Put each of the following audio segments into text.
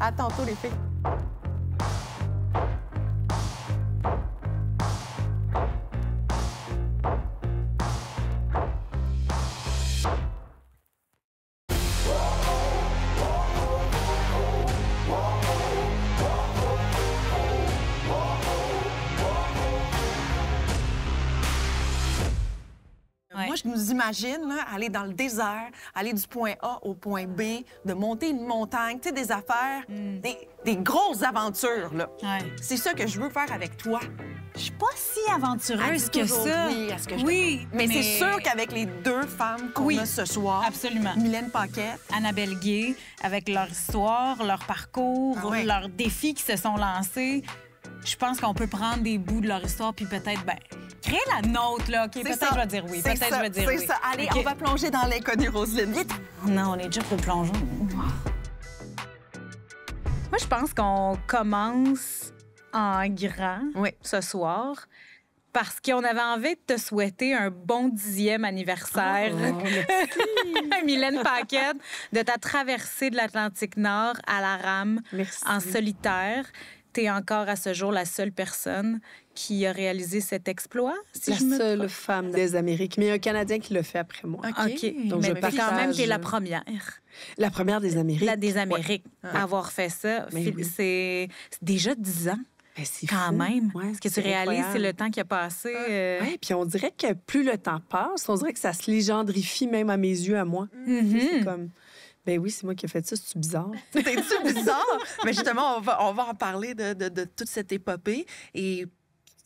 Attends, tous les faits. imagine aller dans le désert, aller du point A au point B, de monter une montagne, tu sais, des affaires, mm. des, grosses aventures. là. C'est ça que je veux faire avec toi. Je suis pas si aventureuse que ça. Oui, ce que oui mais, c'est sûr qu'avec les deux femmes qu'on a ce soir, absolument. Mylène Paquette, Annabelle Gué, avec leur histoire, leur parcours, ah leurs défis qui se sont lancés, je pense qu'on peut prendre des bouts de leur histoire puis peut-être ben Créer la note, là. OK, peut-être je vais dire oui. Peut-être je vais dire oui. C'est ça. Allez, on va plonger dans l'inconnu, Roselyne. Vite. Non, on est déjà pour plonger. Moi, je pense qu'on commence en grand oui. ce soir parce qu'on avait envie de te souhaiter un bon dixième anniversaire, oh, oh Mylène Paquette, de ta traversée de l'Atlantique Nord à la rame en solitaire. T'es encore à ce jour la seule personne qui a réalisé cet exploit. la seule femme des Amériques, mais un Canadien qui le fait après moi. OK. Donc, je partage... quand même, es la première. La première des Amériques. La des Amériques. à Avoir fait ça, ben c'est déjà 10 ans. Ben, quand même. ce que tu réalises, c'est le temps qui a passé. Ah. Euh... Oui, puis on dirait que plus le temps passe, on dirait que ça se légendrifie même à mes yeux, à moi. Mm-hmm. Mm-hmm. C'est comme. Ben oui, c'est moi qui ai fait ça, c'est bizarre. cest bizarre? Mais justement, on va, en parler de, de toute cette épopée. Et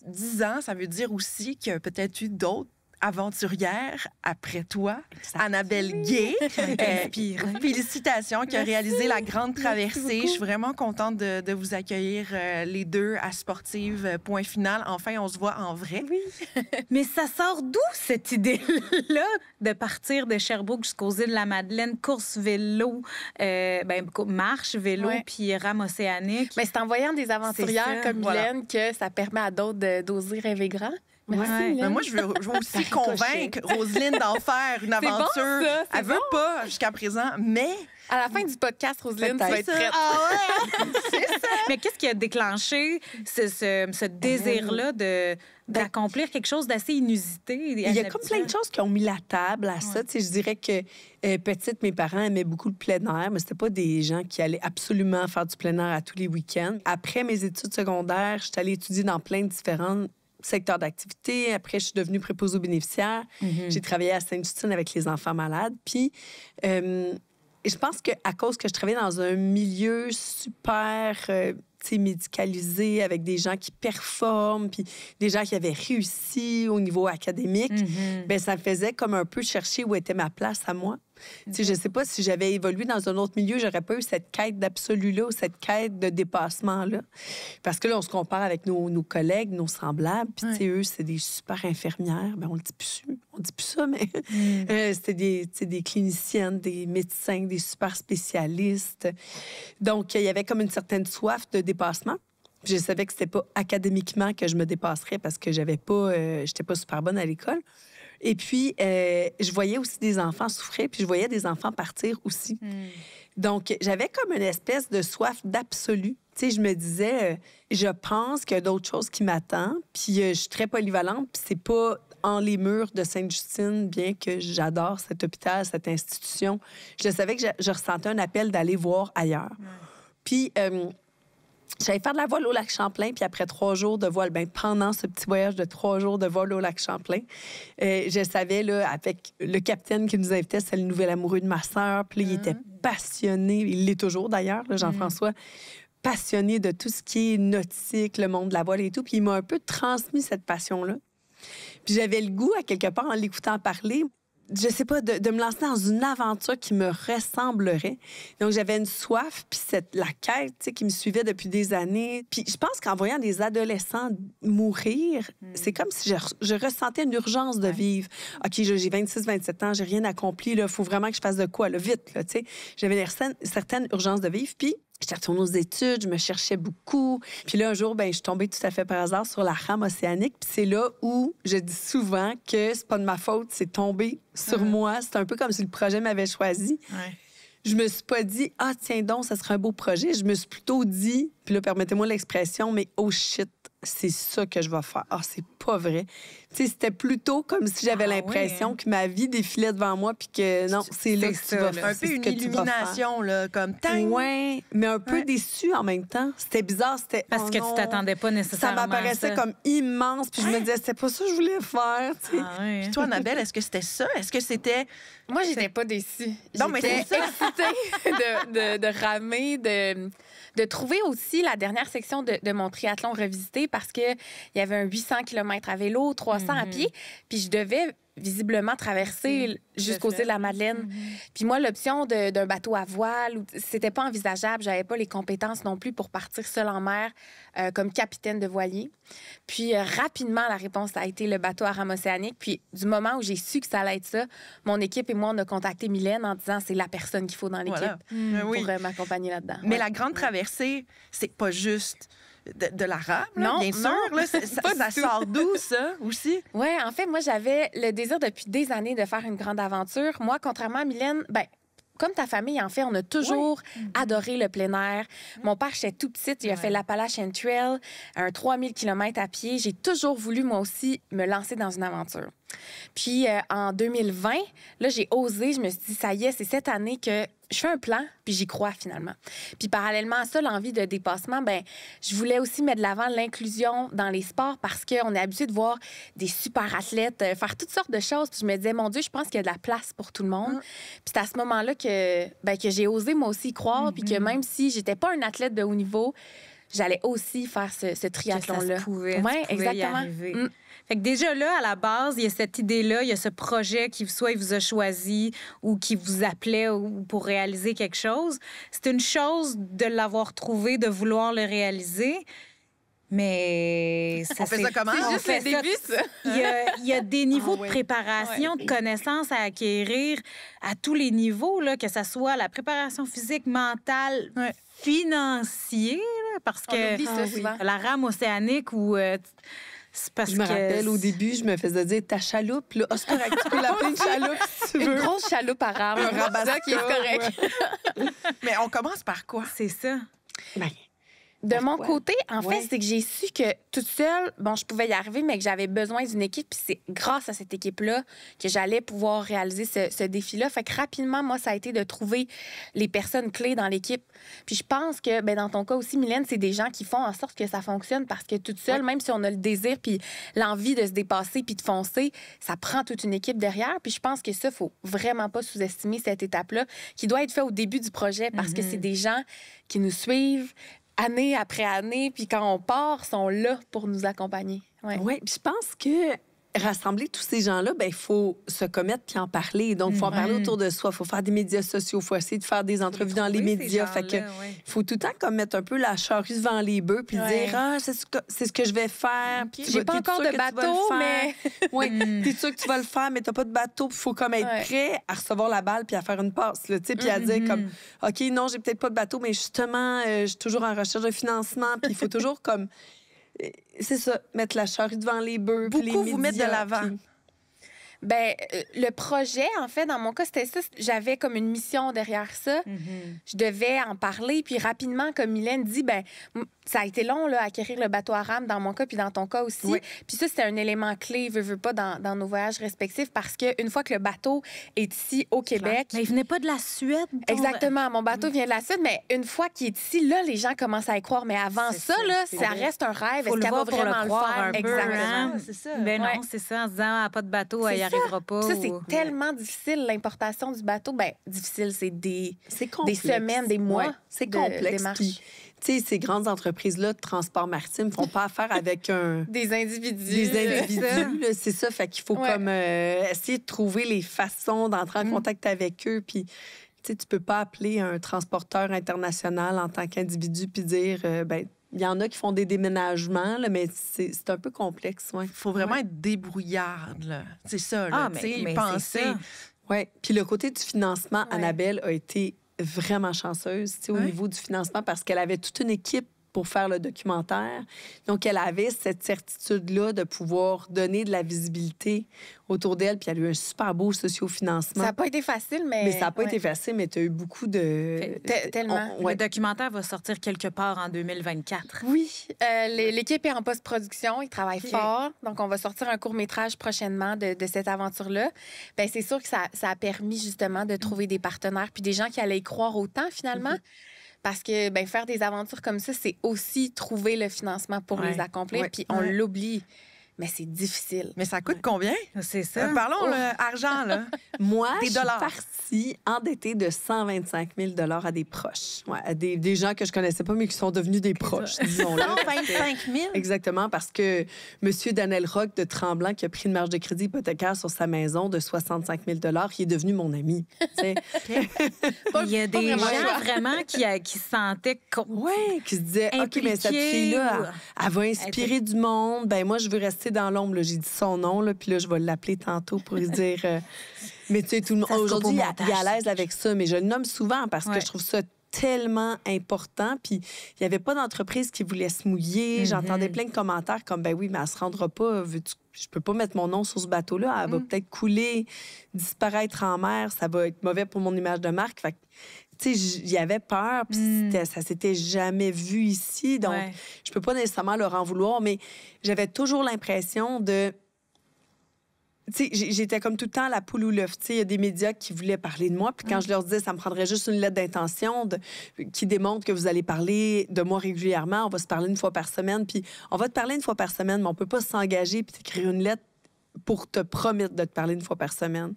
10 ans, ça veut dire aussi qu'il y a peut-être eu d'autres aventurière après toi, Annabelle Gay. Euh, félicitations qui a réalisé la grande traversée. Je suis vraiment contente de, vous accueillir euh, les deux à Sportive. Euh, point final. Enfin, on se voit en vrai. Mais ça sort d'où cette idée-là de partir de Sherbrooke jusqu'aux îles de la Madeleine, course vélo, ben, marche vélo, puis rame océanique. Mais c'est en voyant des aventurières comme vous que ça permet à d'autres d'oser rêver grand. Ben, moi, je veux, je aussi convaincre Roselyne d'en faire une aventure. Elle veut pas jusqu'à présent, mais. À la fin du podcast, Roselyne, tu vas être prête. Ah ouais. c'est ça. Mais qu'est-ce qui a déclenché ce, ce, ben désir-là de ben d'accomplir quelque chose d'assez inusité. Il y a comme plein de choses qui ont mis la table à ça. Je dirais que euh, petite, mes parents aimaient beaucoup le plein air, mais c'était pas des gens qui allaient absolument faire du plein air à tous les week-ends. Après mes études secondaires, j'étais allée étudier dans plein de différentes secteur d'activité. Après, je suis devenue préposée aux bénéficiaires. Mhm. J'ai travaillé à Sainte-Justine avec les enfants malades. Puis, euh, je pense qu'à cause que je travaillais dans un milieu super euh, sais, médicalisé, avec des gens qui performent, puis des gens qui avaient réussi au niveau académique, mhm. ben ça me faisait comme un peu chercher où était ma place à moi. Je ne sais pas si j'avais évolué dans un autre milieu, j'aurais pas eu cette quête d'absolu-là ou cette quête de dépassement-là. Parce que là, on se compare avec nos, collègues, nos semblables, puis eux, c'est des super infirmières. Ben, on le dit plus, on dit plus ça, mais mm. euh, c'est c'était des, cliniciennes, des médecins, des super spécialistes. Donc, il y avait comme une certaine soif de dépassement. je savais que n'était pas académiquement que je me dépasserais parce que je pas, euh, pas super bonne à l'école. Et puis, euh, je voyais aussi des enfants souffrir, puis je voyais des enfants partir aussi. Hmm. Donc, j'avais comme une espèce de soif d'absolu. Tu sais, je me disais, euh, je pense qu'il y a d'autres choses qui m'attendent, puis euh, je suis très polyvalente, puis c'est pas en les murs de Sainte-Justine, bien que j'adore cet hôpital, cette institution. Je savais que je, ressentais un appel d'aller voir ailleurs. Hmm. Puis, J'allais faire de la voile au lac Champlain, puis après trois jours de voile, ben, pendant ce petit voyage de trois jours de voile au lac Champlain, euh, je savais, là, avec le capitaine qui nous invitait, c'est le nouvel amoureux de ma sœur, puis il était mm. passionné, il l'est toujours d'ailleurs, mm. Jean-François, passionné de tout ce qui est nautique, le monde de la voile et tout, puis il m'a un peu transmis cette passion-là. Puis j'avais le goût, à quelque part, en l'écoutant parler, je sais pas, de, me lancer dans une aventure qui me ressemblerait. Donc, j'avais une soif, puis cette, la quête qui me suivait depuis des années. Puis je pense qu'en voyant des adolescents mourir, hmm. c'est comme si je, ressentais une urgence de vivre. OK, j'ai 26, 27 ans, j'ai rien accompli, il faut vraiment que je fasse de quoi, là, vite, tu J'avais une certaine urgence de vivre. Puis J'étais retournée aux études, je me cherchais beaucoup. Puis là, un jour, ben, je suis tombée tout à fait par hasard sur la rame océanique. Puis c'est là où je dis souvent que c'est pas de ma faute, c'est tombé sur ah. moi. C'est un peu comme si le projet m'avait choisi. Ouais. Je me suis pas dit, ah, tiens donc, ça serait un beau projet. Je me suis plutôt dit, puis là, permettez-moi l'expression, mais oh shit, c'est ça que je vais faire. Ah, c'est pas vrai. Tu sais, c'était plutôt comme si j'avais ah l'impression hein? que ma vie défilait devant moi puis que non, c'est là que tu vas faire. Un peu une illumination, là, comme mais un peu déçu en même temps. C'était bizarre. C'était, Parce oh que tu t'attendais pas nécessairement. Ça m'apparaissait comme immense puis je me disais, c'était pas ça que je voulais faire. Tu sais. Ah hein? Puis toi, Annabelle, est-ce que c'était ça? Est-ce que c'était. Moi, j'étais pas déçue. Non, mais J'étais excitée de ramer, de de trouver aussi la dernière section de, mon triathlon revisité parce qu'il y avait un 800 km à vélo, 300 à mm-hmm. pied. Puis je devais visiblement traversé jusqu'aux îles de la Madeleine. Mhm. Puis moi, l'option d'un bateau à voile, c'était pas envisageable. J'avais pas les compétences non plus pour partir seul en mer euh, comme capitaine de voilier. Puis euh, rapidement, la réponse a été le bateau à rame océanique. Puis du moment où j'ai su que ça allait être ça, mon équipe et moi, on a contacté Mylène en disant c'est la personne qu'il faut dans l'équipe mm. pour euh, m'accompagner là-dedans. Mais la grande traversée, c'est pas juste de, l'arabe, bien sûr. Là, ça, ça sort d'où, ça, aussi? Oui, en fait, moi, j'avais le désir depuis des années de faire une grande aventure. Moi, contrairement à Mylène, ben, comme ta famille, en fait, on a toujours mm-hmm. adoré le plein air. Mon père, j'étais tout petite, il a fait l'Appalachian Trail, un 3000 km à pied. J'ai toujours voulu, moi aussi, me lancer dans une aventure. Puis euh, en 2020, là, j'ai osé, je me suis dit, ça y est, c'est cette année que je fais un plan, puis j'y crois finalement. Puis parallèlement à ça, l'envie de dépassement, ben, je voulais aussi mettre de l'avant l'inclusion dans les sports parce qu'on est habitué de voir des super athlètes euh, faire toutes sortes de choses. Puis je me disais, mon Dieu, je pense qu'il y a de la place pour tout le monde. Hein? Puis c'est à ce moment-là que, ben, que j'ai osé moi aussi croire, puis que mm-hmm. même si j'étais pas un athlète de haut niveau, j'allais aussi faire ce, ce triathlon-là. Oui, exactement. Y arriver. Mm. Fait que déjà là, à la base, il y a cette idée-là, il y a ce projet qui soit il vous a choisi ou qui vous appelait pour réaliser quelque chose. C'est une chose de l'avoir trouvé, de vouloir le réaliser. Mais ça, on fait ça comment le début, ça. Il, y a, des ah niveaux de préparation, de connaissances à acquérir à tous les niveaux, là, que ce soit la préparation physique, mentale, financière, parce que ah la rame océanique ou je me rappelle au début, je me faisais dire ta chaloupe, là, oh, c'est correct, tu peux l'appeler une chaloupe Une grosse chaloupe arabe, un rabat qui est correct. Mais on commence par quoi C'est ça. Ben, de mon côté, en fait, c'est que j'ai su que toute seule, bon, je pouvais y arriver, mais que j'avais besoin d'une équipe. Puis c'est grâce à cette équipe-là que j'allais pouvoir réaliser ce, défi-là. Fait que rapidement, moi, ça a été de trouver les personnes clés dans l'équipe. Puis je pense que, ben, dans ton cas aussi, Mylène, c'est des gens qui font en sorte que ça fonctionne parce que toute seule, même si on a le désir puis l'envie de se dépasser puis de foncer, ça prend toute une équipe derrière. Puis je pense que ça, faut vraiment pas sous-estimer cette étape-là qui doit être faite au début du projet parce que c'est mhm. des gens qui nous suivent année après année. Puis quand on part, sont là pour nous accompagner. Oui, je pense que rassembler tous ces gens-là, ben il faut se commettre puis en parler. Donc, il faut en mm-hmm. parler autour de soi. Il faut faire des médias sociaux. Il faut essayer de faire des entrevues dans les médias. Fait que, faut tout le temps comme mettre un peu la charrue devant les bœufs puis dire, ah, c'est ce, que, c'est ce que je vais faire. J'ai pas encore de bateau, mais. oui, mm. t'es sûr que tu vas le faire, mais t'as pas de bateau. Il faut comme être prêt à recevoir la balle puis à faire une passe, tu sais, puis à dire mm-hmm. comme, OK, non, j'ai peut-être pas de bateau, mais justement, euh, je suis toujours en recherche de financement. Puis il faut toujours comme c'est ça, mettre la charrue devant les bœufs. Beaucoup les vous mettre de l'avant. Ben, euh, le projet, en fait, dans mon cas, c'était ça. J'avais comme une mission derrière ça. Mm-hmm. Je devais en parler. Puis rapidement, comme Mylène dit, ben, ça a été long, là, acquérir le bateau à rame dans mon cas, puis dans ton cas aussi. Puis ça, c'était un élément clé, veux, veux pas, dans, nos voyages respectifs, parce qu'une fois que le bateau est ici au Québec. Mais ben, il venait pas de la Suède. Exactement. Euh, mon bateau mm. vient de la Suède, mais une fois qu'il est ici, là, les gens commencent à y croire. Mais avant ça, ça, là, ça reste un rêve. Est-ce qu'elle va vraiment le, faire? Exactement. Hein? c'est ça. Ben non, c'est ça, en disant, ah, pas de bateau ailleurs. Ça, c'est tellement difficile, l'importation du bateau. Ben, difficile, c'est des, des semaines, des mois. c'est complexe. sais, ces grandes entreprises-là de transport maritime font pas affaire avec un. Des individus. Des individus, c'est ça. Fait qu'il faut comme euh, essayer de trouver les façons d'entrer en mm. contact avec eux. Puis, tu sais, tu peux pas appeler un transporteur international en tant qu'individu puis dire, euh, ben, il y en a qui font des déménagements, là, mais c'est un peu complexe. Il faut vraiment être débrouillarde. C'est ça. Là, ah, mais, penser. Oui. Puis le côté du financement, Annabelle a été vraiment chanceuse au niveau du financement parce qu'elle avait toute une équipe pour faire le documentaire. Donc, elle avait cette certitude-là de pouvoir donner de la visibilité autour d'elle. Puis, elle a eu un super beau socio-financement. Ça n'a pas été facile, mais. Mais ça n'a pas été facile, mais tu as eu beaucoup de. Tellement. Le documentaire va sortir quelque part en 2024. Oui. Euh, l'équipe est en post-production. Ils travaillent fort. Donc, on va sortir un court-métrage prochainement de, cette aventure-là. Bien, c'est sûr que ça, a permis justement de trouver des partenaires puis des gens qui allaient y croire autant, finalement. Mhm. Parce que ben, faire des aventures comme ça, c'est aussi trouver le financement pour les accomplir, puis on l'oublie mais c'est difficile. Mais ça coûte combien? C'est ça. Euh, parlons oh. là, argent, là. Moi, je suis partie endettée de 125 000 à des proches. Ouais, à des, des, gens que je connaissais pas, mais qui sont devenus des proches, disons 125 000? Exactement, parce que M. Daniel Rock de Tremblant, qui a pris une marge de crédit hypothécaire sur sa maison de 65 000 il est devenu mon ami. Il y a des gens vraiment qui, qui sentaient... Oui, qui se disaient, OK, mais cette fille-là, elle, va inspirer du monde. Ben moi, je veux rester dans l'ombre. J'ai dit son nom, là, puis là, je vais l'appeler tantôt pour lui dire. Euh, mais tu sais, tout le monde. Aujourd'hui, est à l'aise avec ça, mais je le nomme souvent parce que je trouve ça tellement important. Puis il n'y avait pas d'entreprise qui voulait se mouiller. Mm-hmm. J'entendais plein de commentaires comme ben oui, mais elle se rendra pas. je je peux pas mettre mon nom sur ce bateau-là. Elle va mm. peut-être couler, disparaître en mer. Ça va être mauvais pour mon image de marque. Fait il y avait peur, puis hmm. ça s'était jamais vu ici. Donc, je je peux pas nécessairement leur en vouloir, mais j'avais toujours l'impression de. j'étais comme tout le temps la poule ou l'œuf. Il y a des médias qui voulaient parler de moi, puis quand hmm. je leur disais, ça me prendrait juste une lettre d'intention qui démontre que vous allez parler de moi régulièrement, on va se parler une fois par semaine, puis on va te parler une fois par semaine, mais on peut pas s'engager puis t'écrire une lettre pour te promettre de te parler une fois par semaine.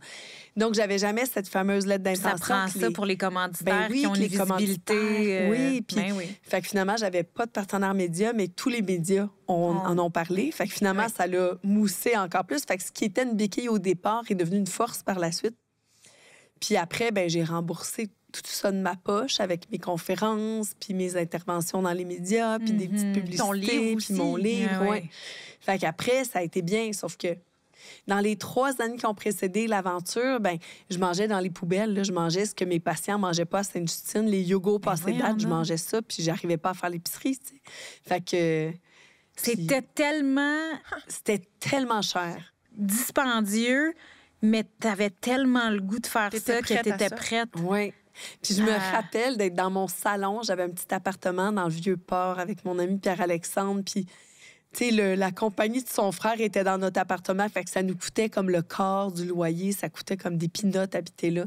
Donc, j'avais jamais cette fameuse lettre d'intention. Ça prend ça pour les commanditaires ben oui, qui ont les euh, Oui, puis... Ben fait finalement, j'avais pas de partenaire média, mais tous les médias oh. en ont parlé. Fait que finalement, ça l'a moussé encore plus. Fait que ce qui était une béquille au départ est devenu une force par la suite. Puis après, ben, j'ai remboursé tout ça de ma poche avec mes conférences, puis mes interventions dans les médias, puis des petites mm-hmm. publicités, puis mon livre. Ouais. Fait qu'après, ça a été bien, sauf que dans les trois années qui ont précédé l'aventure, ben, je mangeais dans les poubelles. je mangeais ce que mes patients mangeaient pas c'est une justine Les yogos ben passés date, je mangeais ça, puis j'arrivais pas à faire l'épicerie. que. C'était tellement. C'était tellement cher. Dispendieux, mais tu avais tellement le goût de faire ça que tu étais prête. Oui. Puis je me rappelle d'être dans mon salon. J'avais un petit appartement dans le Vieux-Port avec mon ami Pierre-Alexandre. Puis tu sais, la compagnie de son frère était dans notre appartement, fait que ça nous coûtait comme le corps du loyer, ça coûtait comme des pinottes habiter là.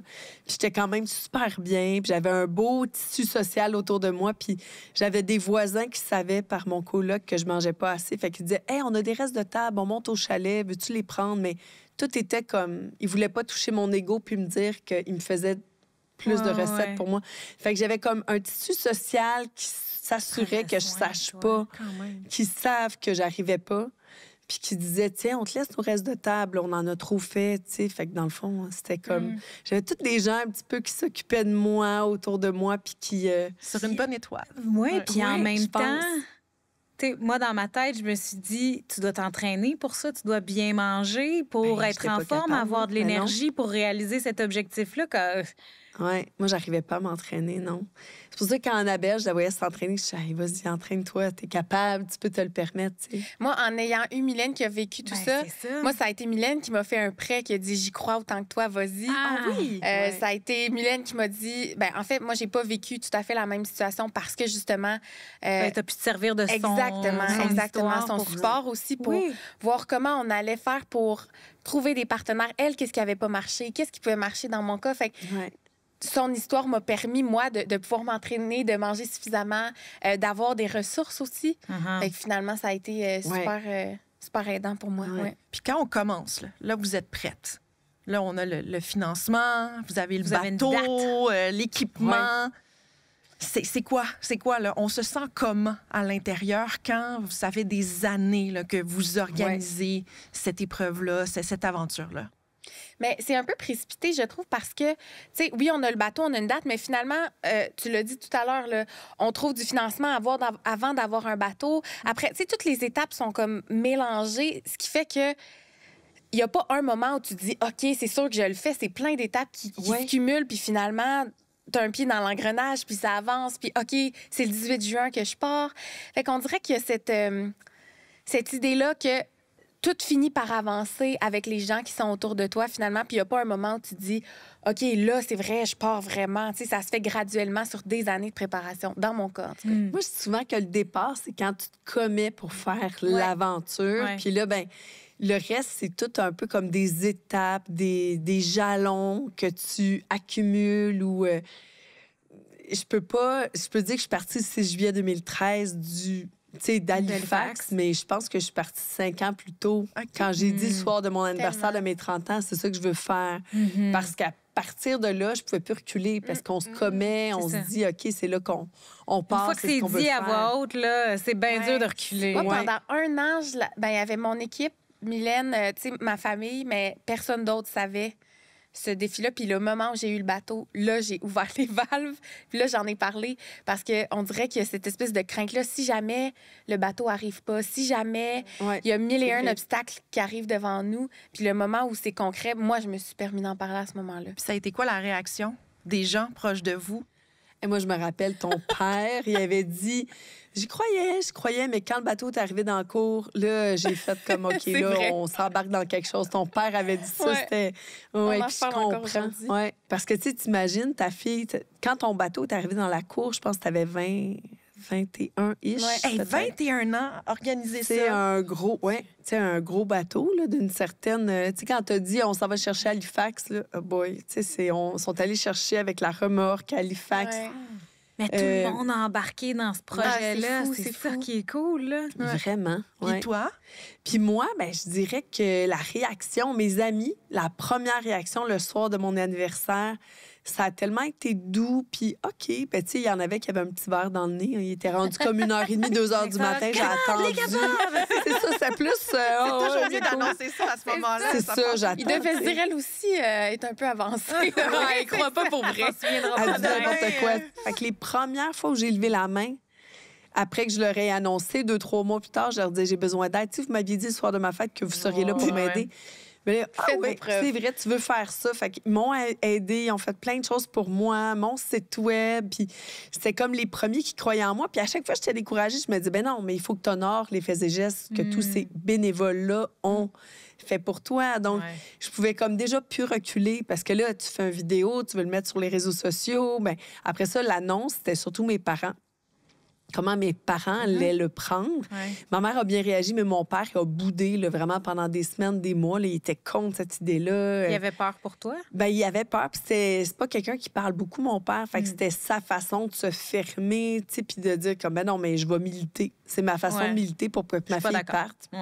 J'étais quand même super bien, puis j'avais un beau tissu social autour de moi, puis j'avais des voisins qui savaient par mon coloc que je mangeais pas assez, fait qu'ils disaient "Hey, on a des restes de table, on monte au chalet, veux-tu les prendre Mais tout était comme ils voulaient pas toucher mon ego puis me dire qu'ils me faisaient plus de recettes pour moi. Fait que j'avais comme un tissu social qui s'assurait ah, que je sache pas, qui savent que j'arrivais pas, puis qui disait tiens on te laisse nos restes de table, on en a trop fait, tu sais. Fait que dans le fond c'était comme mm. j'avais toutes des gens un petit peu qui s'occupaient de moi autour de moi puis qui euh, sur une bonne étoile. Oui, puis en même temps. moi, dans ma tête, je me suis dit, tu dois t'entraîner pour ça, tu dois bien manger pour ben, être en forme, avoir de ben, l'énergie pour réaliser cet objectif-là. Oui, moi, j'arrivais pas à m'entraîner, non. C'est pour ça que quand Annabelle, je la voyais s'entraîner, je disais, vas-y, entraîne-toi, t'es capable, tu peux te le permettre. Moi, en ayant eu Mylène qui a vécu tout ben, ça, moi, ça a été Mylène qui m'a fait un prêt, qui a dit, j'y crois autant que toi, vas-y. Ah, ah oui. Euh, ça a été Mylène qui m'a dit, ben, en fait, moi, j'ai pas vécu tout à fait la même situation parce que justement. Euh, ben, t'as pu te servir de son. Exactement, exactement. Son support aussi pour voir comment on allait faire pour trouver des partenaires. Elle, qu'est-ce qui avait pas marché? Qu'est-ce qui pouvait marcher dans mon cas? Fait son histoire m'a permis, moi, de, pouvoir m'entraîner, de manger suffisamment, euh, d'avoir des ressources aussi. et uh-huh. finalement, ça a été euh, euh, super, aidant pour moi. Puis quand on commence, là, vous êtes prête. Là, on a le, financement, vous avez le bateau, l'équipement. C'est quoi? C'est quoi, là? On se sent comment à l'intérieur quand vous savez des années que vous organisez cette épreuve-là, cette aventure-là? Mais c'est un peu précipité, je trouve, parce que, tu sais, oui, on a le bateau, on a une date, mais finalement, euh, tu l'as dit tout à l'heure, on trouve du financement avant d'avoir un bateau. Après, tu sais, toutes les étapes sont comme mélangées, ce qui fait que il n'y a pas un moment où tu te dis, OK, c'est sûr que je le fais. C'est plein d'étapes qui, se cumulent, puis finalement, tu as un pied dans l'engrenage, puis ça avance, puis OK, c'est le 18 juin que je pars. Fait qu'on dirait qu'il y a cette, euh, cette idée-là que tout finit par avancer avec les gens qui sont autour de toi finalement. Puis il n'y a pas un moment où tu dis, OK, là, c'est vrai, je pars vraiment. Tu sais, ça se fait graduellement sur des années de préparation, dans mon cas. Hmm. Moi, je dis souvent que le départ, c'est quand tu te commets pour faire l'aventure. Puis là, ben le reste, c'est tout un peu comme des étapes, des, des jalons que tu accumules ou. Euh, je peux pas. Je peux dire que je suis partie le 6 juillet 2013 du d'Halifax, mais je pense que je suis partie cinq ans plus tôt. Quand j'ai dit le hmm. soir de mon anniversaire de mes 30 ans, c'est ça que je veux faire. Mm-hmm. Parce qu'à partir de là, je pouvais plus reculer parce mm, qu'on se mm, commet, on se dit, OK, c'est là qu'on on part. Une fois que c'est dit à voix haute, là, c'est bien dur de reculer. pendant un an, ben, il y avait mon équipe, Mylène, euh, ma famille, mais personne d'autre savait ce défi-là. Puis le moment où j'ai eu le bateau, là, j'ai ouvert les valves. Puis là, j'en ai parlé parce qu'on dirait qu'il y a cette espèce de crainte-là. Si jamais le bateau arrive pas, si jamais il y a mille et un obstacles qui arrivent devant nous, puis le moment où c'est concret, moi, je me suis permis d'en parler à ce moment-là. Puis ça a été quoi la réaction des gens proches de vous et moi, je me rappelle, ton père, il avait dit J'y croyais, je croyais, mais quand le bateau est arrivé dans la cour, là, j'ai fait comme OK, là, on s'embarque dans quelque chose. Ton père avait dit ça, c'était. Oui, je comprends. Parce que tu sais, t'imagines ta fille, quand ton bateau est arrivé dans la cour, je pense que tu avais 20, 21-ish. 21 ans, organiser ça. C'est un gros, ouais, un gros bateau d'une certaine. Euh, tu sais, quand tu dit on s'en va chercher Halifax, là, oh boy, c'est, on sont allés chercher avec la remorque Halifax. Mais tout le euh, monde a embarqué dans ce ah, projet-là. c'est, ça qui est cool. Là. Vraiment. Et toi? Puis moi, ben, je dirais que la réaction, mes amis, la première réaction le soir de mon anniversaire, ça a tellement été doux. Puis, OK, ben, il y en avait qui avaient un petit verre dans le nez. Hein. il était rendu comme une heure et demie, deux heures du matin. J'ai ah, attendu. c'est ça, c'est plus. Euh, c'est toujours mieux d'annoncer ça à ce moment-là. C'est ça, j'attends. Il devait se dire, elle aussi euh, est un peu avancée. ouais, elle croit pas pour vrai. Elle n'importe quoi. Fait que les premières fois où j'ai levé la main, après que je leur ai annoncé, deux, trois mois plus tard, je leur disais, j'ai besoin d'aide. Tu vous m'aviez dit le soir de ma fête que vous seriez là pour m'aider. Mais ah c'est vrai, tu veux faire ça. Fait m'ont aidé, ils ont fait plein de choses pour moi, mon site web. Puis c'était comme les premiers qui croyaient en moi. Puis à chaque fois, je t'ai découragée. Je me dis, ben non, mais il faut que tu honores les faits et gestes que tous hmm. ces bénévoles-là ont fait pour toi. Donc, je pouvais comme déjà plus reculer parce que là, tu fais une vidéo, tu veux le mettre sur les réseaux sociaux. Ben, après ça, l'annonce, c'était surtout mes parents comment mes parents mm-hmm. allaient le prendre. Ma mère a bien réagi, mais mon père a boudé vraiment pendant des semaines, des mois. il était contre cette idée-là. Il euh, avait peur pour toi? Ben, il avait peur. C'est pas quelqu'un qui parle beaucoup, mon père. Fait que mm. c'était sa façon de se fermer, puis de dire comme, ben non, mais je vais militer. C'est ma façon de militer pour que ma fille parte. Ouais.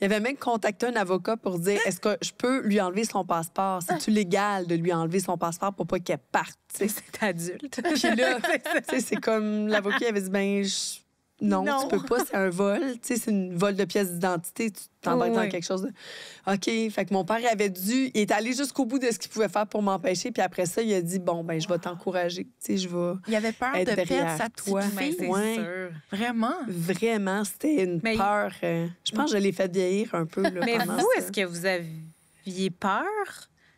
Il avait même contacté un avocat pour dire, est-ce que je peux lui enlever son passeport? C'est-tu légal de lui enlever son passeport pour pas qu'elle parte? c'est adulte. c'est comme l'avocat avait dit, ben, non, tu peux pas, c'est un vol. C'est une vol de pièces d'identité. Tu t'embêtes dans quelque chose. De... OK. Fait que mon père avait dû. Il est allé jusqu'au bout de ce qu'il pouvait faire pour m'empêcher. Puis après ça, il a dit, bon, ben, je vais t'encourager. je vais. Il avait peur de perdre sa toi. Vraiment? Vraiment, c'était une peur. Euh, je pense que je l'ai fait vieillir un peu. Mais vous, est-ce que vous aviez peur?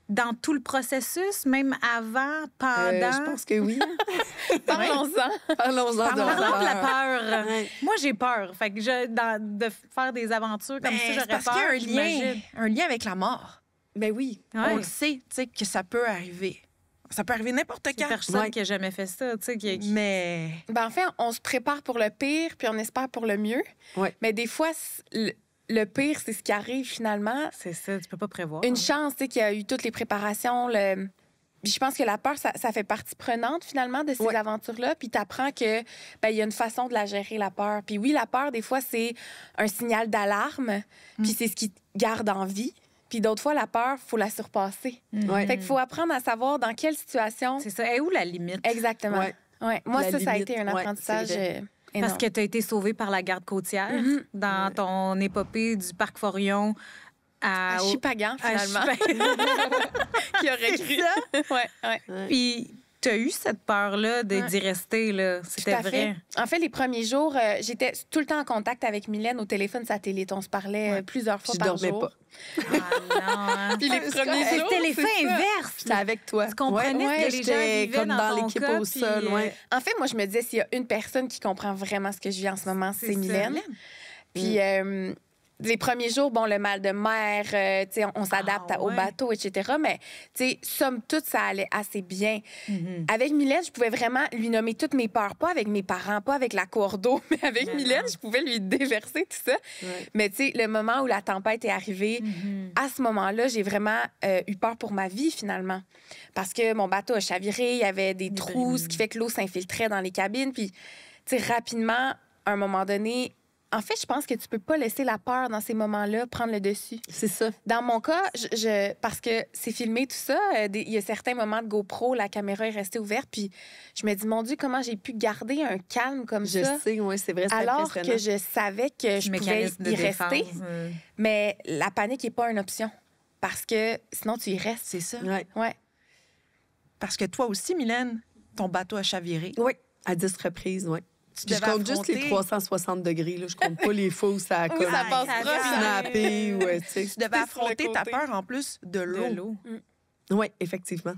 dans tout le processus, même avant, euh, pendant. je pense que oui. Parlons-en. Parlons-en de, de la peur. Moi, j'ai peur. Fait que je, de faire des aventures comme ben, ça, j'aurais peur. Parce qu'il y a un lien, un lien avec la mort. Ben oui. On le sait, tu sais, que ça peut arriver. Ça peut arriver n'importe quand. Personne qui a jamais fait ça, tu sais. Mais. Ben, en fait, on se prépare pour le pire, puis on espère pour le mieux. Mais des fois, le pire, c'est ce qui arrive finalement. C'est ça, tu peux pas prévoir. Une hein. chance, tu sais, qu'il y a eu toutes les préparations. Le... je pense que la peur, ça, fait partie prenante finalement de ces aventures-là. Puis tu apprends que ben, il y a une façon de la gérer, la peur. Puis oui, la peur, des fois, c'est un signal d'alarme. Mm. Puis c'est ce qui te garde en vie. Puis d'autres fois, la peur, faut la surpasser. Mm. Fait qu'il faut apprendre à savoir dans quelle situation. C'est ça. Et où la limite? Exactement. Ouais. Moi, ça, ça a été un apprentissage parce que tu as été sauvée par la garde côtière mm-hmm. dans ton épopée du parc Forion à, à Chipagan, finalement. Qui aurait cru. Ça? Oui. ouais. ouais. Puis tu as eu cette peur-là d'y rester, là. C'était vrai. En fait, les premiers jours, euh, j'étais tout le temps en contact avec Mylène au téléphone satellite. On se parlait euh, plusieurs fois je par dormais Pas. Ah non. Puis les premiers jours. C'était l'effet inverse. J'étais avec toi. Tu comprenais que les gens vivaient comme dans, l'équipe au sol. Euh, en fait, moi, je me disais, s'il y a une personne qui comprend vraiment ce que je vis en ce moment, c'est Mylène. Puis mm les premiers jours, bon, le mal de mer, euh, on, on s'adapte ah au bateau, etc. Mais, somme toute, ça allait assez bien. Mm-hmm. Avec Mylène, je pouvais vraiment lui nommer toutes mes peurs. Pas avec mes parents, pas avec la cour d'eau, mais avec ben Mylène, je pouvais lui déverser tout ça. Mais, tu sais, le moment où la tempête est arrivée, mm-hmm. à ce moment-là, j'ai vraiment euh, eu peur pour ma vie, finalement. Parce que mon bateau a chaviré, il y avait des trous, ce qui fait que l'eau s'infiltrait dans les cabines. Puis, tu sais, rapidement, à un moment donné, en fait, je pense que tu peux pas laisser la peur dans ces moments-là prendre le dessus. C'est ça. Dans mon cas, parce que c'est filmé tout ça, euh, il y a certains moments de GoPro, la caméra est restée ouverte, puis je me dis mon Dieu, comment j'ai pu garder un calme comme je ça. Je sais, oui, c'est vrai. Alors que je savais que je pouvais y rester, mais la panique n'est pas une option parce que sinon tu y restes. C'est ça. Ouais. ouais. Parce que toi aussi, Mylène, ton bateau a chaviré. Oui. À 10 reprises, oui je compte juste les 360 degrés. Je compte pas les fois où ça a passe trop euh, tu, devais affronter ta peur en plus de l'eau. Mm. Oui, effectivement.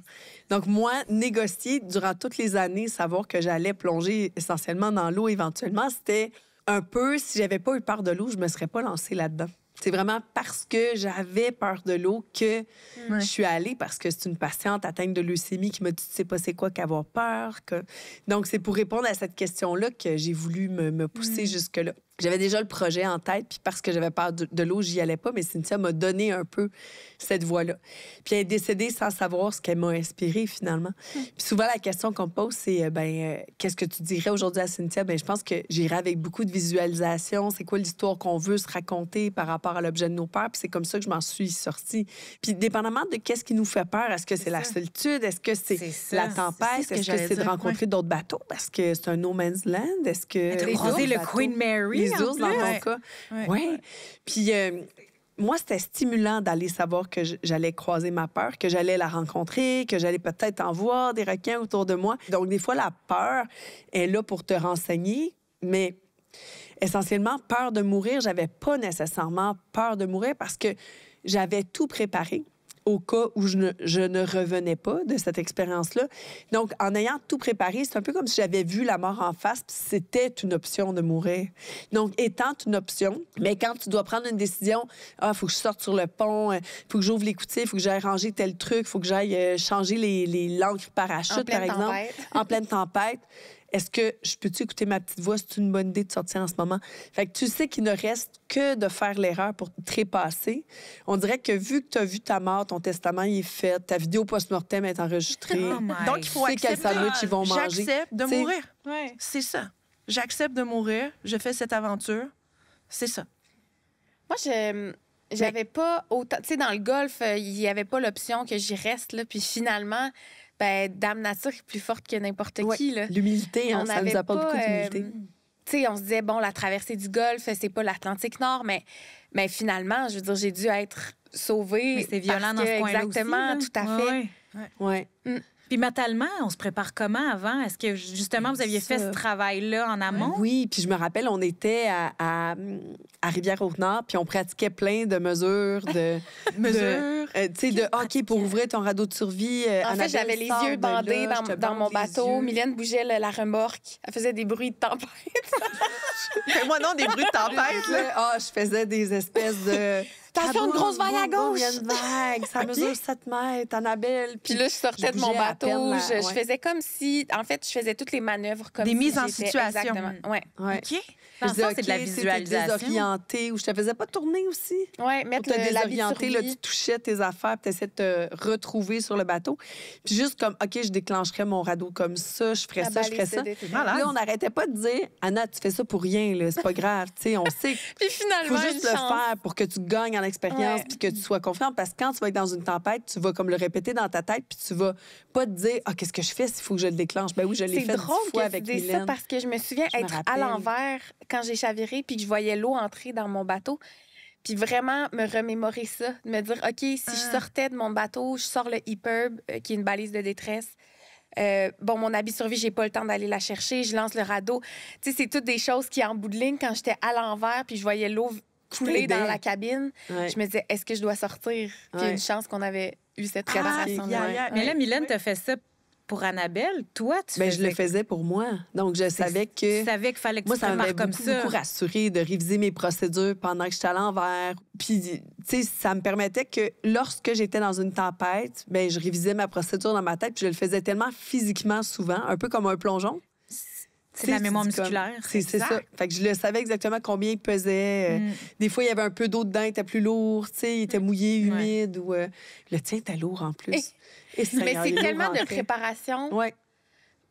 Donc, moi, négocier durant toutes les années, savoir que j'allais plonger essentiellement dans l'eau éventuellement, c'était un peu, si j'avais pas eu peur de l'eau, je me serais pas lancée là-dedans. C'est vraiment parce que j'avais peur de l'eau que je suis allée, parce que c'est une patiente atteinte de leucémie qui m'a dit, tu sais pas c'est quoi qu'avoir peur. Donc, c'est pour répondre à cette question-là que j'ai voulu me, pousser mm. jusque-là. J'avais déjà le projet en tête, puis parce que j'avais peur de, l'eau, j'y allais pas, mais Cynthia m'a donné un peu cette voie-là. Puis elle est décédée sans savoir ce qu'elle m'a inspiré finalement. Hum. Puis souvent, la question qu'on me pose, c'est euh, ben, euh, qu'est-ce que tu dirais aujourd'hui à Cynthia? Ben, je pense que j'irai avec beaucoup de visualisation. C'est quoi l'histoire qu'on veut se raconter par rapport à l'objet de nos peurs? Puis c'est comme ça que je m'en suis sortie. Puis dépendamment de qu'est-ce qui nous fait peur, est-ce que c'est la solitude? Est-ce que c'est la tempête? Est-ce que c'est de rencontrer d'autres bateaux? Parce que c'est un no man's land? Est-ce que. le Queen Mary? dans ton cas. Oui. Puis euh, moi, c'était stimulant d'aller savoir que j'allais croiser ma peur, que j'allais la rencontrer, que j'allais peut-être en voir des requins autour de moi. Donc, des fois, la peur est là pour te renseigner, mais essentiellement, peur de mourir, j'avais pas nécessairement peur de mourir parce que j'avais tout préparé au cas où je ne, revenais pas de cette expérience-là. Donc, en ayant tout préparé, c'est un peu comme si j'avais vu la mort en face, c'était une option de mourir. Donc, étant une option, mais ben, quand tu dois prendre une décision, ah, faut que je sorte sur le pont, il euh, faut que j'ouvre les il faut que j'aille ranger tel truc, il faut que j'aille euh, changer les, langues parachute, par exemple, en pleine tempête. Est-ce que je peux-tu écouter ma petite voix? C'est une bonne idée de sortir en ce moment? Fait que tu sais qu'il ne reste que de faire l'erreur pour te trépasser. On dirait que vu que tu as vu ta mort, ton testament est fait, ta vidéo post-mortem est enregistrée. Oh Donc, il faut tu accepter. quel sandwich ils vont manger. J'accepte de mourir. C'est ça. J'accepte de mourir. Je fais cette aventure. C'est ça. Moi, je. Euh, j'avais pas autant. Tu sais, dans le golf, euh, il n'y avait pas l'option que j'y reste, là. Puis finalement, ben, Dame Nature est plus forte que n'importe qui. L'humilité, hein, ça nous apporte beaucoup d'humilité. Euh, on se disait, bon, la traversée du Golfe, c'est pas l'Atlantique Nord, mais, mais finalement, je veux dire, j'ai dû être sauvée. c'est violent dans ce coin Exactement, tout à fait. Ouais. ouais. Mm. Puis mentalement, on se prépare comment avant? Est-ce que justement, vous aviez fait ce travail-là en amont? Oui, puis je me rappelle, on était à, rivière haute puis on pratiquait plein de mesures. de Mesures? Euh, tu sais, de OK, pour ouvrir ton radeau de survie. Euh, en fait, j'avais les yeux bandés dans, mon bateau. Mylène bougeait la remorque. Elle faisait des bruits de tempête. Moi, non, des bruits de tempête. Ah, je faisais des espèces de t'as fait une grosse vague à gauche. une vague. Ça mesure 7 mètres, Annabelle. Puis, puis là, je sortais de mon bateau. Je, faisais comme si. En fait, je faisais toutes les manœuvres comme Des mises en situation. Exactement. Mm. Ouais. OK. Dans c'est de la visualisation. ou je te faisais pas tourner aussi. Oui, mettre te désorienter, là, tu touchais tes affaires, tu essayais de te retrouver sur le bateau. Puis juste comme, OK, je déclencherais mon radeau comme ça, je ferais ça, je ferais ça. Là, on n'arrêtait pas de dire, Anna, tu fais ça pour rien, c'est pas grave, tu sais, on sait. Puis finalement, faut juste le faire pour que tu gagnes en expérience, puis que tu sois confiant, parce que quand tu vas être dans une tempête, tu vas comme le répéter dans ta tête, puis tu vas pas te dire, ah, qu'est-ce que je fais s'il faut que je le déclenche? Ben oui, je l'ai fait drôle fois avec tu ça parce que je me souviens être à l'envers quand j'ai chaviré, puis que je voyais l'eau entrer dans mon bateau. Puis vraiment me remémorer ça, me dire, OK, si je ah. sortais de mon bateau, je sors le hyperb, euh, qui est une balise de détresse. Euh, bon, mon habit survie, j'ai pas le temps d'aller la chercher. Je lance le radeau. Tu sais, c'est toutes des choses qui, en bout de ligne, quand j'étais à l'envers, puis je voyais l'eau coulé dans la cabine. Je me disais, est-ce que je dois sortir? y a une chance qu'on avait eu cette ah, préparation. Mais là, Mylène, t'as fait ça pour Annabelle, toi, tu ben, je le faisais pour moi. Donc, je savais que... Tu savais qu'il fallait que moi, tu ça m'avait comme beaucoup, ça. beaucoup rassuré de réviser mes procédures pendant que j'étais à l'envers. Puis, tu sais, ça me permettait que lorsque j'étais dans une tempête, ben, je révisais ma procédure dans ma tête, puis je le faisais tellement physiquement souvent, un peu comme un plongeon. C'est la mémoire musculaire. C'est ça. Fait je le savais exactement combien il pesait. Euh, mm. Des fois, il y avait un peu d'eau dedans, il était plus lourd, tu sais, il était mm. mouillé, humide. Ou, euh, le tien était lourd en plus. mais c'est tellement de préparation.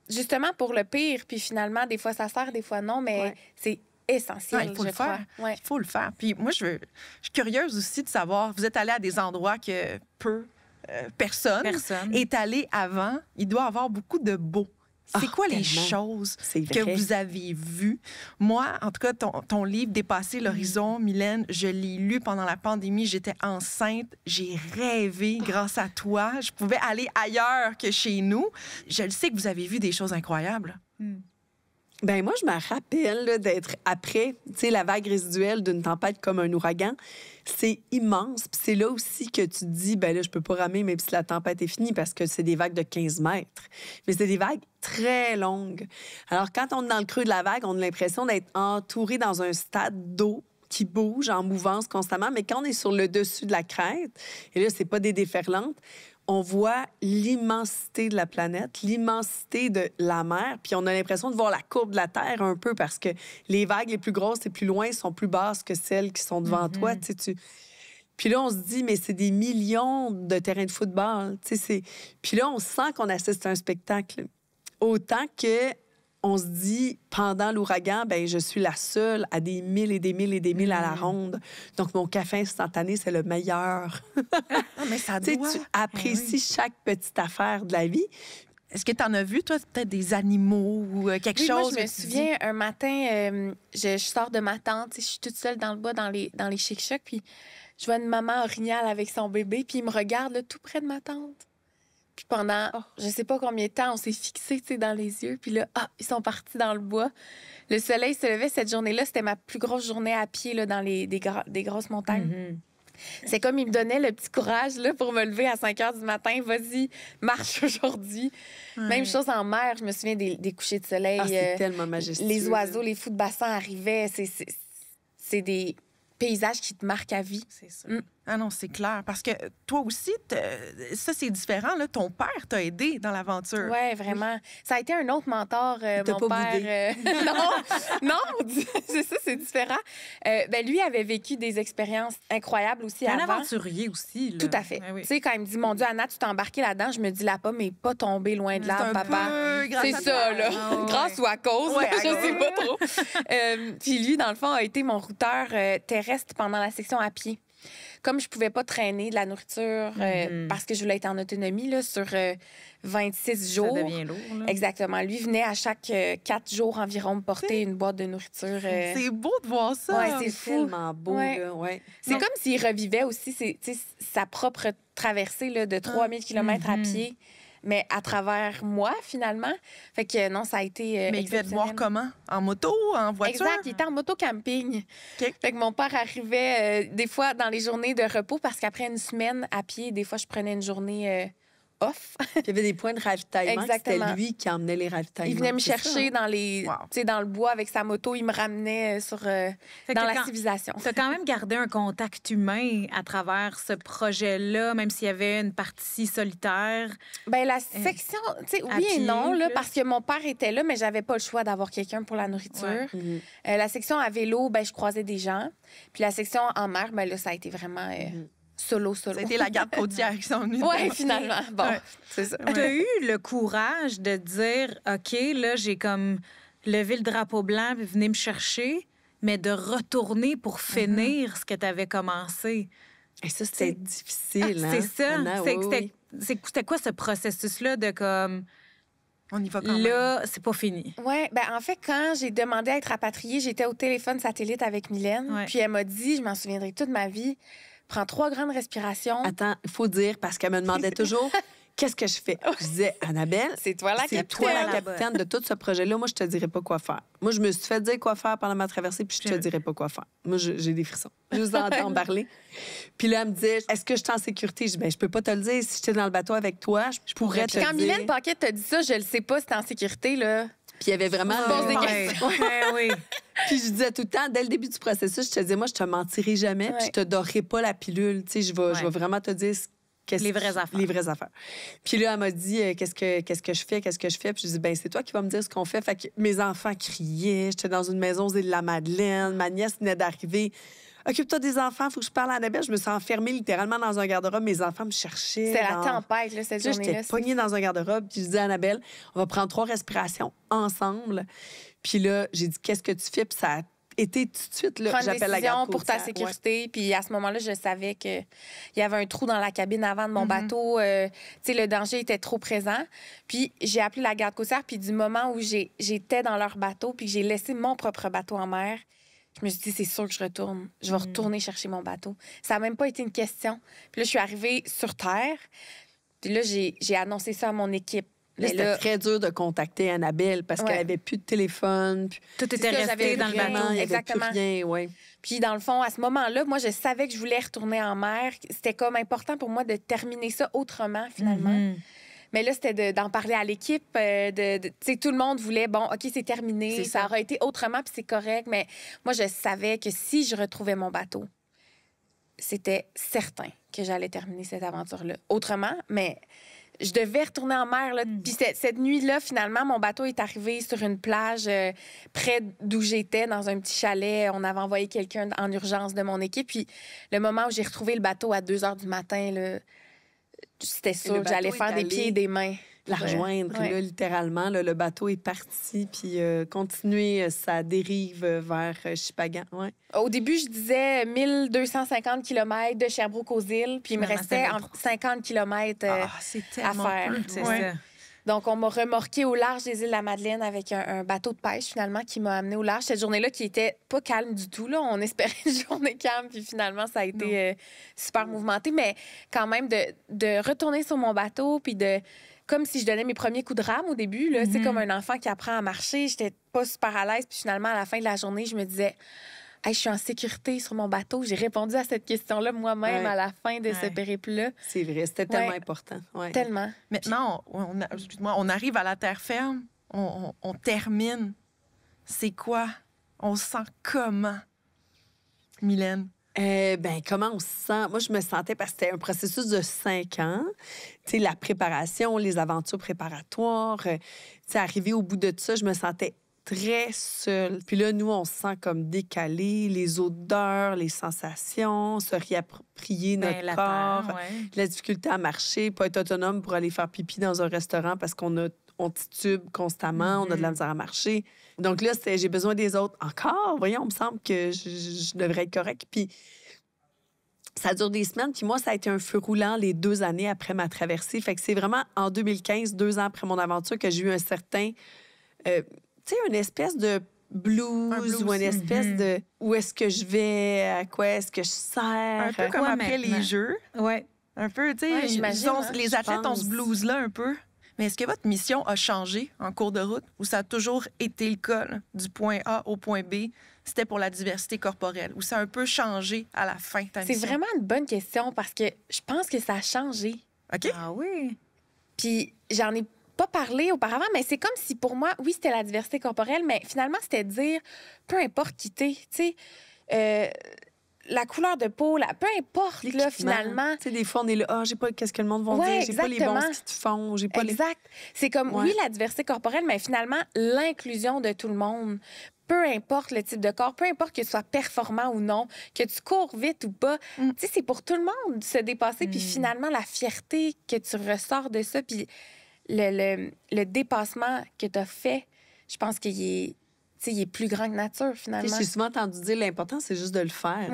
Justement pour le pire, puis finalement, des fois ça sert, des fois non, mais c'est essentiel. il faut le faire. Il faut le faire. Puis moi, je, veux, je suis curieuse aussi de savoir, vous êtes allé à des endroits que peu euh, personne, personne, est allé avant. Il doit avoir beaucoup de beaux. C'est ah, quoi les choses que vous avez vues? Moi, en tout cas, ton, livre Dépasser l'horizon, mm. Mylène, je l'ai lu pendant la pandémie. J'étais enceinte. J'ai rêvé ah. grâce à toi. Je pouvais aller ailleurs que chez nous. Je le sais que vous avez vu des choses incroyables. Mm. Ben moi, je me rappelle d'être après, tu sais, la vague résiduelle d'une tempête comme un ouragan. C'est immense. Puis c'est là aussi que tu te dis, ben là, je peux pas ramer, même si la tempête est finie, parce que c'est des vagues de 15 mètres. Mais c'est des vagues très longues. Alors, quand on est dans le creux de la vague, on a l'impression d'être entouré dans un stade d'eau qui bouge en mouvance constamment, mais quand on est sur le dessus de la crête, et là, c'est pas des déferlantes, on voit l'immensité de la planète, l'immensité de la mer, puis on a l'impression de voir la courbe de la Terre un peu parce que les vagues les plus grosses et plus loin sont plus basses que celles qui sont devant toi. Mm-hmm. Tu Puis là, on se dit, mais c'est des millions de terrains de football. puis là, on sent qu'on assiste à un spectacle. Autant que on se dit, pendant l'ouragan, ben je suis la seule à des mille et des mille et des mille à la mm. ronde. Donc, mon café instantané, c'est le meilleur. Ah, tu mais Tu ben apprécies chaque petite affaire de la vie. Est-ce que tu en as vu, toi, peut-être des animaux ou euh, quelque chose? Moi, je me souviens, un matin, euh, je, sors de ma tente, je suis toute seule dans le bois, dans les, dans les chic puis je vois une maman orignale avec son bébé, puis il me regarde tout près de ma tante. Puis pendant ah. je sais pas combien de temps, on s'est fixé dans les yeux. Puis là, ah, ils sont partis dans le bois. Le soleil se levait cette journée-là. C'était ma plus grosse journée à pied dans les, des, grosses montagnes. Mm-hmm. C'est comme il me donnait le petit courage là, pour me lever à 5 heures du matin. Vas-y, marche aujourd'hui. Même chose en mer. Je me souviens des, couchers de soleil. Ah, c'est euh, tellement majestueux. Les oiseaux, les fous de bassin arrivaient. C'est des paysage qui te marque à vie. C'est mm. Ah non, c'est clair. Parce que toi aussi, ça, c'est différent. Là. Ton père t'a aidé dans l'aventure. Ouais, vraiment. Ça a été un autre mentor, euh, mon père. Euh, non, non, c'est ça, c'est différent. Euh, ben, lui avait vécu des expériences incroyables aussi avant. Un aventurier aussi. Tout à fait. Ben tu sais, quand il me dit, mon Dieu, Anna, tu t'es embarquée là-dedans, je me dis, la pomme mais pas tomber loin de là, papa. C'est ça, là. Ah grâce ou à cause, je sais pas trop. puis lui, dans le fond, a été mon routeur terrestre reste pendant la section à pied. Comme je pouvais pas traîner de la nourriture euh, mhm. parce que je voulais être en autonomie là, sur 26 euh, jours. Ça devient lourd. Exactement. Lui venait à chaque euh, quatre 4 jours environ me porter une boîte de nourriture. C'est beau de voir ça. Ouais, c'est tellement beau. Ouais. C'est comme s'il revivait aussi sa propre traversée là, de 3000 ah. km à mhm. pied mais à travers moi, finalement. Fait que non, ça a été. Euh, mais il devait te voir comment? En moto, en voiture? Exact, il était en moto Fait que mon père arrivait euh, des fois dans les journées de repos parce qu'après une semaine à pied, des fois, je prenais une journée. Euh, off. il y avait des points de ravitaillement. C'était lui qui emmenait les ravitaillements. Il venait me chercher hein? dans les, dans le bois avec sa moto. Il me ramenait euh, sur euh, dans la civilisation. Tu as quand même gardé un contact humain à travers ce projet-là, même s'il y avait une partie solitaire. Ben la euh, section, oui et non là, parce que mon père était là, mais j'avais pas le choix d'avoir quelqu'un pour la nourriture. Mhm. la section à vélo, ben je croisais des gens. Puis la section en mer, ben là, ça a été vraiment mhm solo, solo. C'était la garde côtière qui Oui, finalement. Bon, c'est ça. Tu as eu le courage de dire OK, là, j'ai comme levé le drapeau blanc, puis venez me chercher, mais de retourner pour mhm. finir ce que tu avais commencé. Et ça, c'était difficile. Ah, c'est hein? ça. C'était quoi ce processus-là de comme. On y va quand Là, c'est pas fini. Oui, ben en fait, quand j'ai demandé à être rapatriée, j'étais au téléphone satellite avec Mylène. Puis elle m'a dit, je m'en souviendrai toute ma vie, prends trois grandes respirations. Attends, il faut dire, parce qu'elle me demandait toujours. Qu'est-ce que je fais? Je disais, Annabelle, c'est toi la capitaine, de tout ce projet-là. Moi, je te dirais pas quoi faire. Moi, je me suis fait dire quoi faire pendant ma traversée, puis je te dirais pas quoi faire. Moi, j'ai des frissons. Je vous entends parler. Puis là, elle me dit, est-ce que je suis en sécurité? Je dis, ben, je peux pas te le dire. Si j'étais dans le bateau avec toi, je pourrais te quand le dire. Quand Mylène Paquet te dit ça, je le sais pas si t'es en sécurité, là. Puis il y avait vraiment. des questions. oui. puis je disais tout le temps, dès le début du processus, je te disais, moi, je te mentirai jamais, puis je te donnerai pas la pilule. Tu sais, je vais, je vraiment te dire ce les vraies affaires. Les vraies affaires. Puis là, elle m'a dit euh, qu'est-ce que qu'est-ce que je fais, qu'est-ce que je fais. Puis je dis ben c'est toi qui vas me dire ce qu'on fait. Fait que mes enfants criaient. J'étais dans une maison aux de la Madeleine. Ma nièce venait d'arriver. Occupe-toi des enfants, faut que je parle à Annabelle. Je me suis enfermée littéralement dans un garde-robe. Mes enfants me cherchaient. C'est la tempête, là, cette journée-là. J'étais poignée dans un garde-robe. Puis je dis à Annabelle, on va prendre trois respirations ensemble. Puis là, j'ai dit, qu'est-ce que tu fais? Puis ça a été tout de suite, là, j'appelle la garde pour ta sécurité. Puis à ce moment-là, je savais qu'il y avait un trou dans la cabine avant de mon mhm. bateau. Euh, tu sais, le danger était trop présent. Puis j'ai appelé la garde côte Puis du moment où j'étais dans leur bateau, puis j'ai laissé mon propre bateau en mer, je me suis dit, c'est sûr que je retourne. Je vais mm. retourner chercher mon bateau. Ça n'a même pas été une question. Puis là, je suis arrivée sur Terre. Puis là, j'ai annoncé ça à mon équipe. c'était très dur de contacter Annabelle parce qu'elle n'avait plus de téléphone. Tout était resté dans le bateau. Exactement. Avait plus rien, Puis dans le fond, à ce moment-là, moi, je savais que je voulais retourner en mer. C'était comme important pour moi de terminer ça autrement, finalement. Mhm. Mais là, c'était d'en parler à l'équipe. Euh, de, tout le monde voulait, bon, OK, c'est terminé, ça. aurait été autrement, puis c'est correct. Mais moi, je savais que si je retrouvais mon bateau, c'était certain que j'allais terminer cette aventure-là. Autrement, mais je devais retourner en mer. Mm. Puis cette, nuit-là, finalement, mon bateau est arrivé sur une plage euh, près d'où j'étais, dans un petit chalet. On avait envoyé quelqu'un en urgence de mon équipe. Puis le moment où j'ai retrouvé le bateau à 2 h du matin, là, c'était sûr que j'allais faire des pieds et des mains. La rejoindre, là, littéralement. le bateau est parti, puis euh, continuer euh, sa dérive euh, vers Chipagan. Au début, je disais 1250 km de Sherbrooke aux îles, puis il me restait en 50 km à faire. Donc, on m'a remorqué au large des îles de la Madeleine avec un, bateau de pêche, finalement, qui m'a amené au large. Cette journée-là qui était pas calme du tout. Là. On espérait une journée calme, puis finalement, ça a été euh, super mouvementé. Mais quand même, de, retourner sur mon bateau, puis de comme si je donnais mes premiers coups de rame au début. Là, mhm. comme un enfant qui apprend à marcher. J'étais pas super à l'aise. Puis finalement, à la fin de la journée, je me disais, je suis en sécurité sur mon bateau. J'ai répondu à cette question-là moi-même à la fin de ce périple-là. C'est vrai, c'était tellement important. Tellement. Maintenant, on, arrive à la terre ferme, on, termine. C'est quoi? On sent comment, Mylène? Euh, ben comment on se sent Moi, je me sentais parce que c'était un processus de cinq ans. Tu sais, la préparation, les aventures préparatoires. Euh, tu arrivé au bout de ça, je me sentais très seul. Puis là, nous, on se sent comme décalé, les odeurs, les sensations, se réapproprier ben, notre la corps, la difficulté à marcher, pas être autonome pour aller faire pipi dans un restaurant parce qu'on a on titube constamment, on a de la mhm. misère à marcher. Donc là, c'est j'ai besoin des autres encore. Voyons, on me semble que je, devrais être correct. Puis ça dure des semaines. Puis moi, ça a été un feu roulant les deux années après ma traversée. Fait que c'est vraiment en 2015, deux ans après mon aventure, que j'ai eu un certain euh, tu une espèce de blues, ou une espèce mm-hmm. de où est-ce que je vais, à quoi est-ce que je sers. Un peu comme après les jeux. Ouais. Un peu, tu sais, hein, les athlètes ont ce blues-là un peu. Mais est-ce que votre mission a changé en cours de route ou ça a toujours été le cas, du point A au point B? C'était pour la diversité corporelle ou ça a un peu changé à la fin C'est vraiment une bonne question parce que je pense que ça a changé. OK. Ah oui. Puis j'en ai pas parlé auparavant, mais c'est comme si pour moi, oui, c'était la diversité corporelle, mais finalement, c'était dire peu importe qui t'es, tu sais. Euh, la couleur de peau, peu importe, là, finalement. Tu sais, des fois, on est là, oh, j'ai pas, qu'est-ce que le monde va dire, j'ai pas les bons qui te font, j'ai pas les. Exact. C'est comme, oui, la diversité corporelle, mais finalement, l'inclusion de tout le monde peu importe le type de corps, peu importe que tu sois performant ou non, que tu cours vite ou pas, mm. tu sais, c'est pour tout le monde se dépasser. Puis mm. finalement, la fierté que tu ressors de ça, puis le, dépassement que tu as fait, je pense qu'il est il est plus grand que nature, finalement. J'ai souvent entendu dire l'important, c'est juste de le faire.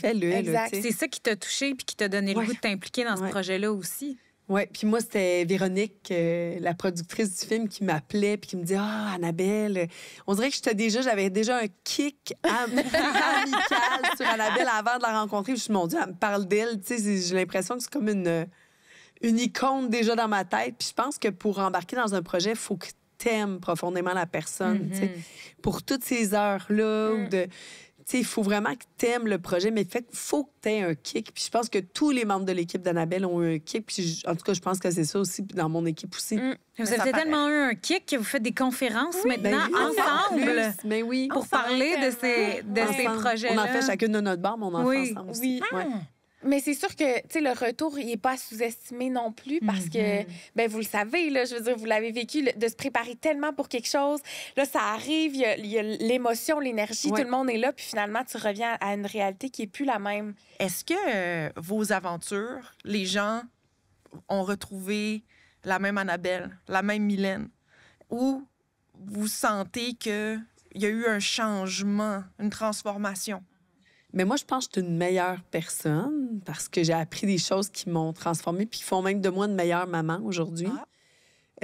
Fais-le. C'est ça qui t'a touché et qui t'a donné le goût de t'impliquer dans ce projet-là aussi. Oui, puis moi, c'était Véronique, euh, la productrice du film, qui m'appelait puis qui me dit Ah, Annabelle, on dirait que j'étais déjà, j'avais déjà un kick amical sur Annabelle avant de la rencontrer. Je me suis dit Mon Dieu, elle me parle d'elle. J'ai l'impression que c'est comme une une icône déjà dans ma tête. Puis je pense que pour embarquer dans un projet, il faut que t'aimes profondément la personne. Mm-hmm. Pour toutes ces heures-là, mm. il faut vraiment que tu aimes le projet, mais fait, faut que tu aies un kick. Puis je pense que tous les membres de l'équipe d'Annabelle ont un kick. Puis en tout cas, je pense que c'est ça aussi dans mon équipe aussi. Mm. Vous avez tellement eu un kick que vous faites des conférences maintenant ben ensemble. mais ben oui. Pour parler de ces, de ces projets. -là. On en fait chacune de notre barre, mais on en fait ensemble aussi. Ah. Mais c'est sûr que le retour, il n'est pas sous-estimé non plus parce que, mhm. ben, vous le savez, là, je veux dire, vous l'avez vécu, de se préparer tellement pour quelque chose. Là, ça arrive, il y a l'émotion, l'énergie, tout le monde est là, puis finalement, tu reviens à une réalité qui n'est plus la même. Est-ce que euh, vos aventures, les gens ont retrouvé la même Annabelle, la même Mylène, ou vous sentez qu'il y a eu un changement, une transformation? Mais moi, je pense que je suis une meilleure personne parce que j'ai appris des choses qui m'ont transformée puis qui font même de moi une meilleure maman aujourd'hui. Ah.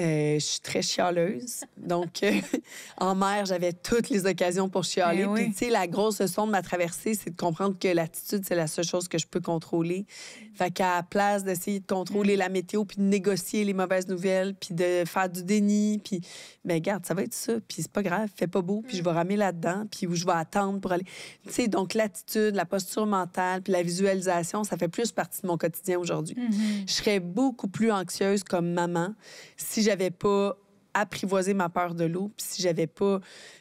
Euh, je suis très chialeuse. Donc, euh, en mer, j'avais toutes les occasions pour chialer. Eh puis, tu sais, la grosse leçon de ma traversée, c'est de comprendre que l'attitude, c'est la seule chose que je peux contrôler. Fait qu'à la place d'essayer de contrôler la météo, puis de négocier les mauvaises nouvelles, puis de faire du déni, puis, ben garde, ça va être ça. Puis, c'est pas grave, fait pas beau, puis je vais ramer là-dedans, puis où je vais attendre pour aller. Tu sais, donc, l'attitude, la posture mentale, puis la visualisation, ça fait plus partie de mon quotidien aujourd'hui. Mm-hmm. Je serais beaucoup plus anxieuse comme maman si j'avais pas apprivoisé ma peur de l'eau, puis si j'avais pas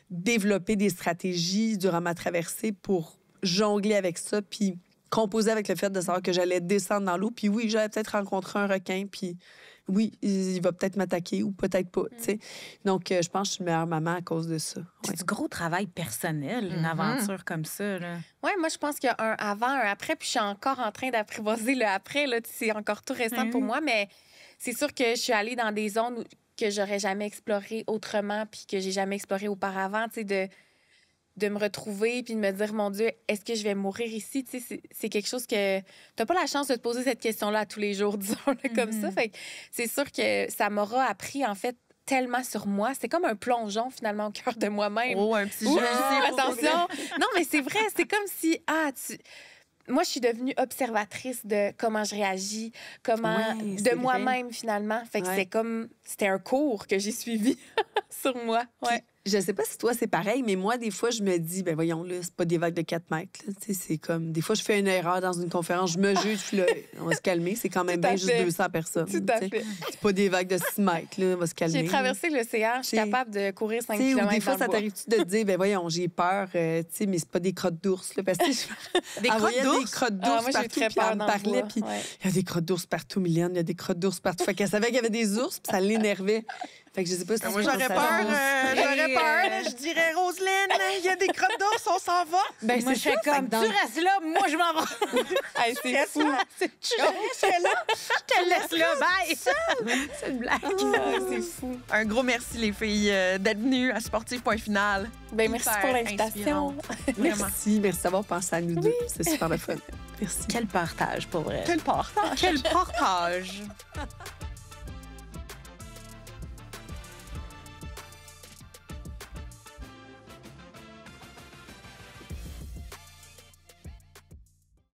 développé des stratégies durant ma traversée pour jongler avec ça, puis composer avec le fait de savoir que j'allais descendre dans l'eau, puis oui, j'allais peut-être rencontrer un requin, puis oui, il va peut-être m'attaquer ou peut-être pas, tu sais. Mm. Donc, euh, je pense que je suis une meilleure maman à cause de ça. C'est du gros travail personnel, une mm-hmm. aventure comme ça, là. Oui, moi, je pense qu'il y a un avant, un après, puis je suis encore en train d'apprivoiser le après, là. C'est encore tout récent pour mm. moi, mais c'est sûr que je suis allée dans des zones que j'aurais jamais explorées autrement, puis que j'ai jamais explorées auparavant, tu sais, de, de me retrouver, puis de me dire, mon Dieu, est-ce que je vais mourir ici? Tu sais, c'est quelque chose que... T'as pas la chance de te poser cette question-là tous les jours, disons comme mm-hmm. ça. Fait c'est sûr que ça m'aura appris, en fait, tellement sur moi. C'est comme un plongeon, finalement, au cœur de moi-même. Oh, un petit jeu. Attention. non, mais c'est vrai. C'est comme si, ah, tu, moi, je suis devenue observatrice de comment je réagis, comment de moi-même finalement. Fait que c'est comme c'était un cours que j'ai suivi sur moi. Ouais. Je sais pas si toi c'est pareil, mais moi des fois je me dis ben voyons là c'est pas des vagues de 4 mètres. C'est comme des fois je fais une erreur dans une conférence, je me juge, là, on va se calmer, c'est quand même bien juste 200 personnes. Tout à fait. C'est pas des vagues de 6 mètres, là, on va se calmer. J'ai traversé le CR, je suis capable de courir 5 km. Ou des fois ça t'arrive tu de te dire ben voyons j'ai peur, mais euh, tu sais mais c'est pas des crottes d'ours parce que des, ah, crottes d'ours? des crottes ah, d'ours partout, très puis elle parlait puis il y a des crottes d'ours partout Mylène, il y a des crottes d'ours partout. fait qu'elle savait qu'il y avait des ours, puis ça l'énervait. Fait que je sais pas si ben, Moi, euh, j'aurais peur, j'aurais peur. Je dirais, Roselyne, hein, il y a des crottes d'ours, on s'en va. Ben, moi, je fais comme, tu restes là, moi, je m'en vais. c'est fou. Tu restes là, je te laisse là, bye. c'est une blague. c'est fou. Un gros merci, les filles, euh, d'être venues à Sportif Point Final. Ben, merci pour l'invitation. merci, merci d'avoir pensé à nous deux. C'est super le fun. Merci. Quel partage, pour vrai. Quel partage. Quel partage.